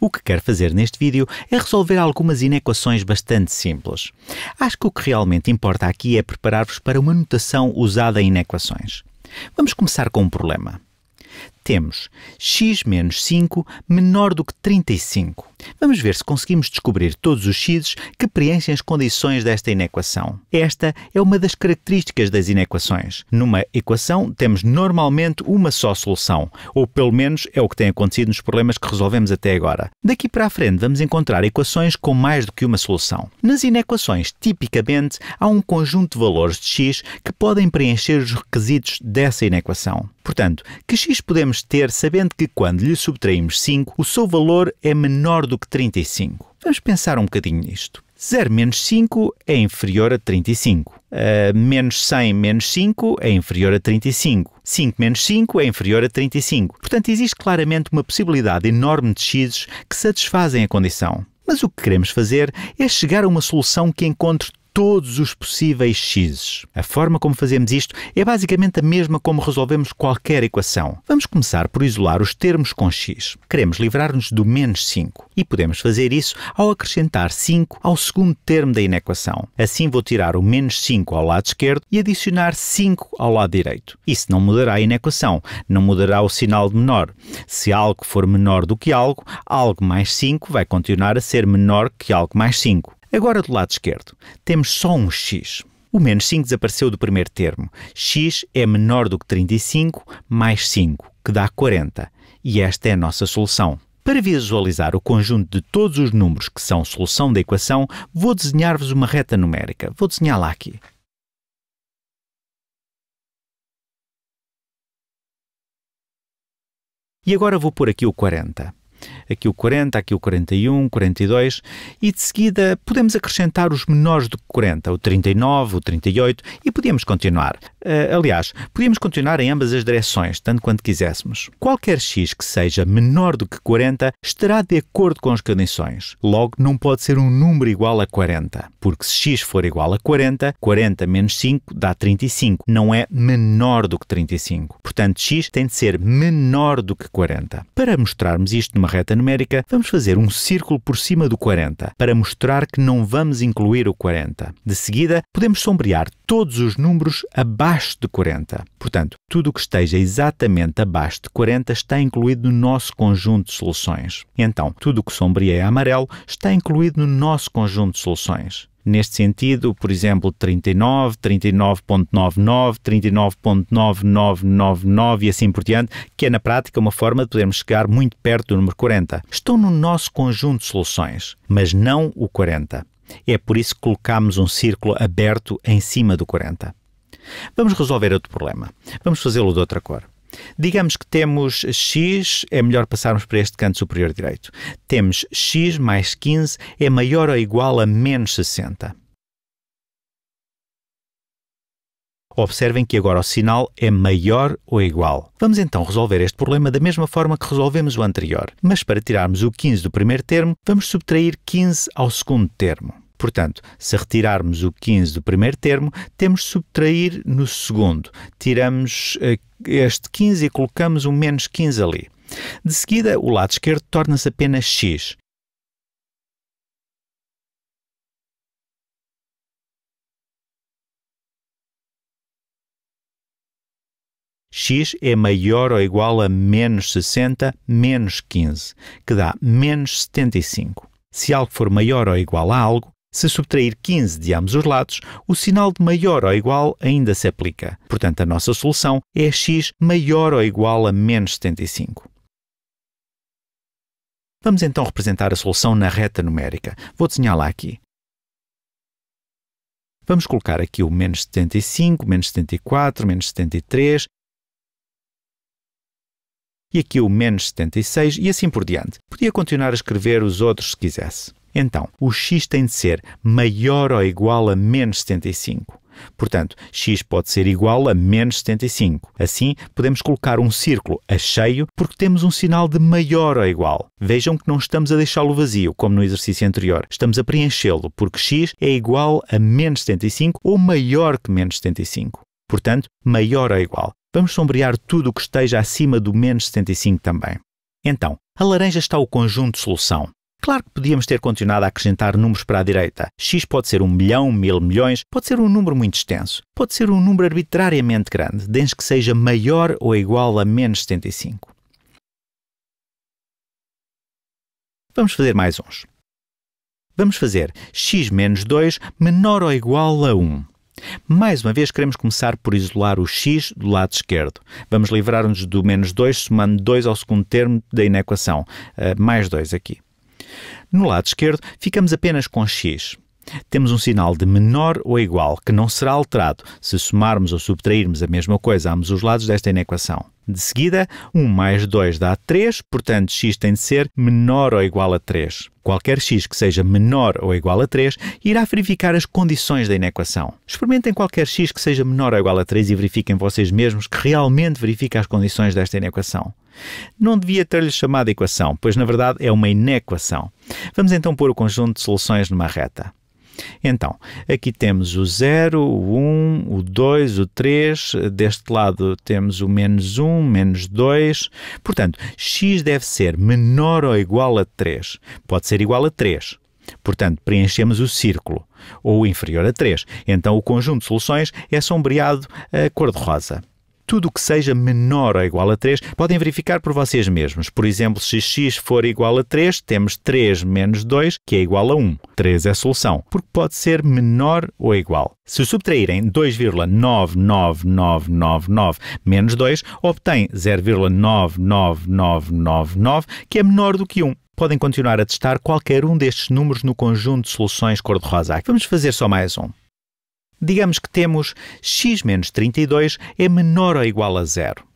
O que quero fazer neste vídeo é resolver algumas inequações bastante simples. Acho que o que realmente importa aqui é preparar-vos para uma notação usada em inequações. Vamos começar com um problema temos x menos 5 menor do que 35. Vamos ver se conseguimos descobrir todos os x que preenchem as condições desta inequação. Esta é uma das características das inequações. Numa equação temos normalmente uma só solução, ou pelo menos é o que tem acontecido nos problemas que resolvemos até agora. Daqui para a frente vamos encontrar equações com mais do que uma solução. Nas inequações, tipicamente, há um conjunto de valores de x que podem preencher os requisitos dessa inequação. Portanto, que x podemos devemos ter sabendo que quando lhe subtraímos 5, o seu valor é menor do que 35. Vamos pensar um bocadinho nisto. 0 menos 5 é inferior a 35. Uh, ah, menos 100 menos 5 é inferior a 35. 5 menos 5 é inferior a 35. Portanto, existe claramente uma possibilidade enorme de x que satisfazem a condição. Mas o que queremos fazer é chegar a uma solução que encontre todos os possíveis x's. A forma como fazemos isto é basicamente a mesma como resolvemos qualquer equação. Vamos começar por isolar os termos com x. Queremos livrar-nos do menos 5 e podemos fazer isso ao acrescentar 5 ao segundo termo da inequação. Assim vou tirar o menos 5 ao lado esquerdo e adicionar 5 ao lado direito. Isso não mudará a inequação, não mudará o sinal de menor. Se algo for menor do que algo, algo mais 5 vai continuar a ser menor que algo mais 5. Agora, do lado esquerdo, temos só um x. O menos 5 desapareceu do primeiro termo. x é menor do que 35 mais 5, que dá 40. E esta é a nossa solução. Para visualizar o conjunto de todos os números que são solução da equação, vou desenhar-vos uma reta numérica. Vou desenhá-la aqui. E agora vou pôr aqui o 40 aqui o 40, aqui o 41, 42 e de seguida podemos acrescentar os menores do que 40, o 39, o 38 e podíamos continuar. Uh, aliás, podíamos continuar em ambas as direções, tanto quanto quiséssemos. Qualquer x que seja menor do que 40 estará de acordo com as condições. Logo, não pode ser um número igual a 40, porque se x for igual a 40, 40 menos 5 dá 35, não é menor do que 35. Portanto, x tem de ser menor do que 40. Para mostrarmos isto numa reta numérica, vamos fazer um círculo por cima do 40, para mostrar que não vamos incluir o 40. De seguida, podemos sombrear todos os números abaixo de 40. Portanto, tudo o que esteja exatamente abaixo de 40 está incluído no nosso conjunto de soluções. Então, tudo o que sombria é amarelo está incluído no nosso conjunto de soluções. Neste sentido, por exemplo, 39, 39.99, 39.9999 e assim por diante, que é na prática uma forma de podermos chegar muito perto do número 40. Estão no nosso conjunto de soluções, mas não o 40 é por isso que colocamos um círculo aberto em cima do 40. Vamos resolver outro problema. Vamos fazê-lo de outra cor. Digamos que temos x, é melhor passarmos para este canto superior direito. Temos x mais 15 é maior ou igual a menos 60. Observem que agora o sinal é maior ou igual. Vamos então resolver este problema da mesma forma que resolvemos o anterior, mas para tirarmos o 15 do primeiro termo, vamos subtrair 15 ao segundo termo. Portanto, se retirarmos o 15 do primeiro termo, temos de subtrair no segundo. Tiramos eh, este 15 e colocamos um menos 15 ali. De seguida, o lado esquerdo torna-se apenas x. x é maior ou igual a menos 60 menos 15, que dá menos 75. Se algo for maior ou igual a algo, se subtrair 15 de ambos os lados, o sinal de maior ou igual ainda se aplica. Portanto, a nossa solução é x maior ou igual a menos 75. Vamos então representar a solução na reta numérica. Vou desenhá-la aqui. Vamos colocar aqui o menos 75, menos 74, menos 73 e aqui o menos 76 e assim por diante. Podia continuar a escrever os outros se quisesse. Então, o x tem de ser maior ou igual a menos 75. Portanto, x pode ser igual a menos 75. Assim, podemos colocar um círculo a cheio porque temos um sinal de maior ou igual. Vejam que não estamos a deixá-lo vazio, como no exercício anterior. Estamos a preenchê-lo porque x é igual a menos 75 ou maior que menos 75. Portanto, maior ou igual. Vamos sombrear tudo o que esteja acima do menos 75 também. Então, a laranja está o conjunto de solução. Claro que podíamos ter continuado a acrescentar números para a direita. X pode ser um milhão, mil milhões, pode ser um número muito extenso, pode ser um número arbitrariamente grande, desde que seja maior ou igual a menos 75. Vamos fazer mais uns. Vamos fazer x menos 2 menor ou igual a 1. Mais uma vez, queremos começar por isolar o x do lado esquerdo. Vamos livrar-nos do menos 2 somando 2 ao segundo termo da inequação. Uh, mais 2 aqui. No lado esquerdo, ficamos apenas com x. Temos um sinal de menor ou igual, que não será alterado se somarmos ou subtrairmos a mesma coisa a ambos os lados desta inequação. De seguida, 1 mais 2 dá 3, portanto x tem de ser menor ou igual a 3. Qualquer x que seja menor ou igual a 3 irá verificar as condições da inequação. Experimentem qualquer x que seja menor ou igual a 3 e verifiquem vocês mesmos que realmente verifica as condições desta inequação. Não devia ter-lhe chamado equação, pois na verdade é uma inequação. Vamos então pôr o conjunto de soluções numa reta. Então, aqui temos o 0, o 1, o 2, o 3, deste lado temos o menos 1, menos 2, portanto, x deve ser menor ou igual a 3, pode ser igual a 3. Portanto, preenchemos o círculo, ou inferior a 3. Então, o conjunto de soluções é sombreado a cor-de-rosa tudo o que seja menor ou igual a 3 podem verificar por vocês mesmos. Por exemplo, se x for igual a 3, temos 3 menos 2, que é igual a 1. 3 é a solução, porque pode ser menor ou igual. Se subtraírem 2,99999 menos 2, obtém 0,99999, que é menor do que 1 podem continuar a testar qualquer um destes números no conjunto de soluções cor-de-rosa. Vamos fazer só mais um digamos que temos x menos 32 é menor ou igual a zero.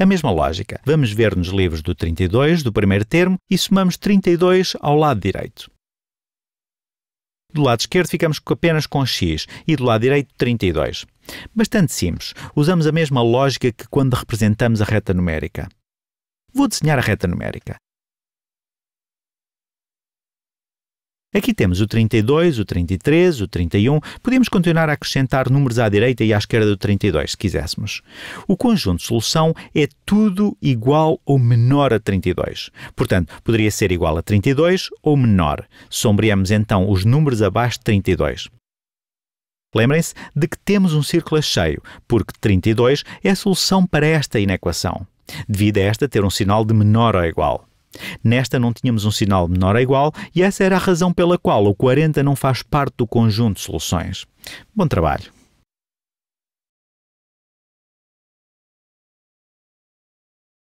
A mesma lógica. Vamos ver nos livros do 32, do primeiro termo, e somamos 32 ao lado direito. Do lado esquerdo ficamos apenas com x e do lado direito 32. Bastante simples. Usamos a mesma lógica que quando representamos a reta numérica. Vou desenhar a reta numérica. Aqui temos o 32, o 33, o 31. Podíamos continuar a acrescentar números à direita e à esquerda do 32, se quiséssemos. O conjunto de solução é tudo igual ou menor a 32. Portanto, poderia ser igual a 32 ou menor. Sombreamos então os números abaixo de 32. Lembrem-se de que temos um círculo cheio, porque 32 é a solução para esta inequação, devido a esta ter um sinal de menor ou igual. Nesta não tínhamos um sinal menor ou igual e essa era a razão pela qual o 40 não faz parte do conjunto de soluções. Bom trabalho!